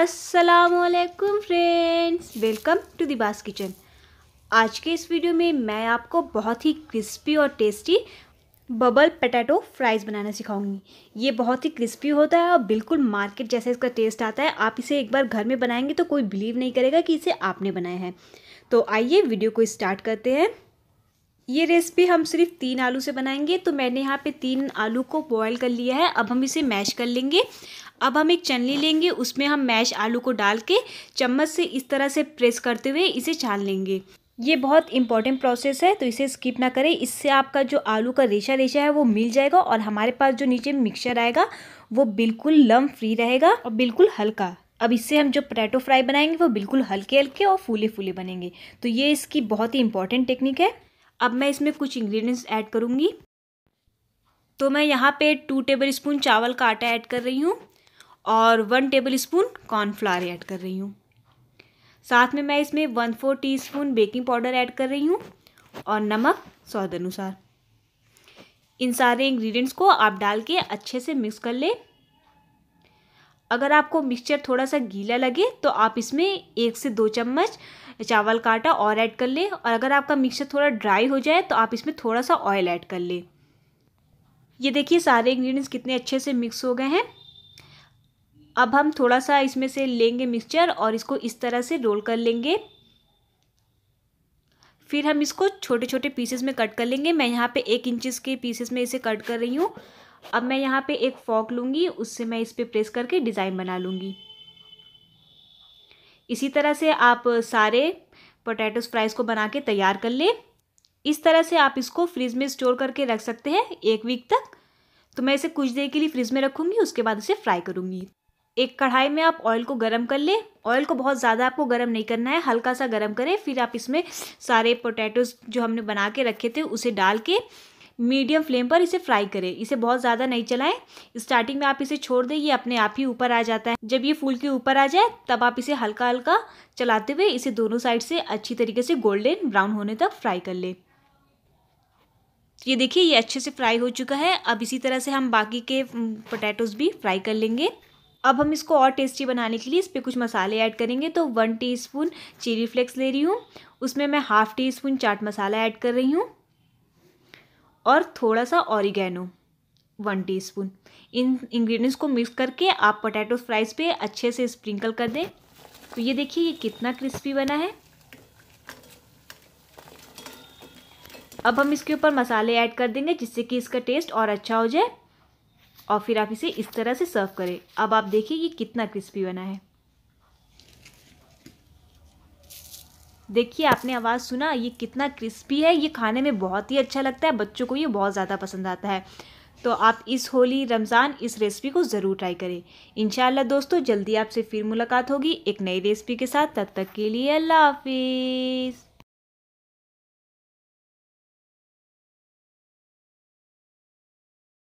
असलकुम friends welcome to Dibas kitchen आज के इस वीडियो में मैं आपको बहुत ही क्रिस्पी और टेस्टी बबल पटेटो फ्राइज़ बनाना सिखाऊंगी ये बहुत ही क्रिस्पी होता है और बिल्कुल मार्केट जैसे इसका टेस्ट आता है आप इसे एक बार घर में बनाएंगे तो कोई बिलीव नहीं करेगा कि इसे आपने बनाया है तो आइए वीडियो को स्टार्ट करते हैं ये रेसिपी हम सिर्फ तीन आलू से बनाएंगे तो मैंने यहाँ पे तीन आलू को बॉईल कर लिया है अब हम इसे मैश कर लेंगे अब हम एक चलनी लेंगे उसमें हम मैश आलू को डाल के चम्मच से इस तरह से प्रेस करते हुए इसे छान लेंगे ये बहुत इंपॉर्टेंट प्रोसेस है तो इसे स्किप ना करें इससे आपका जो आलू का रेशा रेशा है वो मिल जाएगा और हमारे पास जो नीचे मिक्सचर आएगा वो बिल्कुल लम फ्री रहेगा और बिल्कुल हल्का अब इससे हम जो पोटैटो फ्राई बनाएंगे वो बिल्कुल हल्के हल्के और फूले फूले बनेंगे तो ये इसकी बहुत ही इंपॉर्टेंट टेक्निक है अब मैं इसमें कुछ इंग्रेडिएंट्स ऐड करूँगी तो मैं यहाँ पे टू टेबल स्पून चावल का आटा ऐड कर रही हूँ और one tablespoon cornflour add कर रही हूँ साथ में मैं इसमें one four teaspoon baking powder add कर रही हूँ और नमक स्वाद अनुसार इन सारे इंग्रेडिएंट्स को आप डाल के अच्छे से मिक्स कर लें अगर आपको मिक्सचर थोड़ा सा गीला लगे तो आप इसमें एक से दो चम्मच चावल का आटा और ऐड कर लें और अगर आपका मिक्सचर थोड़ा ड्राई हो जाए तो आप इसमें थोड़ा सा ऑयल ऐड कर लें ये देखिए सारे इंग्रेडिएंट्स कितने अच्छे से मिक्स हो गए हैं अब हम थोड़ा सा इसमें से लेंगे मिक्सचर और इसको इस तरह से रोल कर लेंगे फिर हम इसको छोटे छोटे पीसेस में कट कर लेंगे मैं यहाँ पे एक इंचेस के पीसेस में इसे कट कर रही हूँ अब मैं यहाँ पे एक फॉक लूँगी उससे मैं इस पर प्रेस करके डिज़ाइन बना लूँगी इसी तरह से आप सारे पोटैटोस फ्राइज़ को बना के तैयार कर लें इस तरह से आप इसको फ्रिज में स्टोर करके रख सकते हैं एक वीक तक तो मैं इसे कुछ देर के लिए फ्रिज में रखूँगी उसके बाद इसे फ्राई करूँगी एक कढ़ाई में आप ऑयल को गर्म कर लें ऑयल को बहुत ज़्यादा आपको गर्म नहीं करना है हल्का सा गर्म करें फिर आप इसमें सारे पोटैटोज़ जो हमने बना के रखे थे उसे डाल के मीडियम फ्लेम पर इसे फ्राई करें इसे बहुत ज़्यादा नहीं चलाएं स्टार्टिंग में आप इसे छोड़ दें ये अपने आप ही ऊपर आ जाता है जब ये फूल के ऊपर आ जाए तब आप इसे हल्का हल्का चलाते हुए इसे दोनों साइड से अच्छी तरीके से गोल्डन ब्राउन होने तक फ्राई कर लें ये देखिए ये अच्छे से फ्राई हो चुका है अब इसी तरह से हम बाकी के पोटैटोज़ भी फ्राई कर लेंगे अब हम इसको और टेस्टी बनाने के लिए इस पर कुछ मसाले ऐड करेंगे तो वन टीस्पून चिली फ्लेक्स ले रही हूँ उसमें मैं half teaspoon chaat masala add कर रही हूँ और थोड़ा सा ऑरिगेनो वन टीस्पून इन इंग्रेडिएंट्स को मिक्स करके आप पोटैटो फ्राइज़ पे अच्छे से स्प्रिंकल कर दें तो ये देखिए ये कितना क्रिस्पी बना है अब हम इसके ऊपर मसाले ऐड कर देंगे जिससे कि इसका टेस्ट और अच्छा हो जाए और फिर आप इसे इस तरह से सर्व करें अब आप देखिए ये कितना क्रिस्पी बना है देखिए आपने आवाज़ सुना ये कितना क्रिस्पी है ये खाने में बहुत ही अच्छा लगता है बच्चों को ये बहुत ज़्यादा पसंद आता है तो आप इस होली रमज़ान इस रेसिपी को ज़रूर ट्राई करें इन दोस्तों जल्दी आपसे फिर मुलाकात होगी एक नई रेसिपी के साथ तब तक के लिए अल्लाह हाफिज़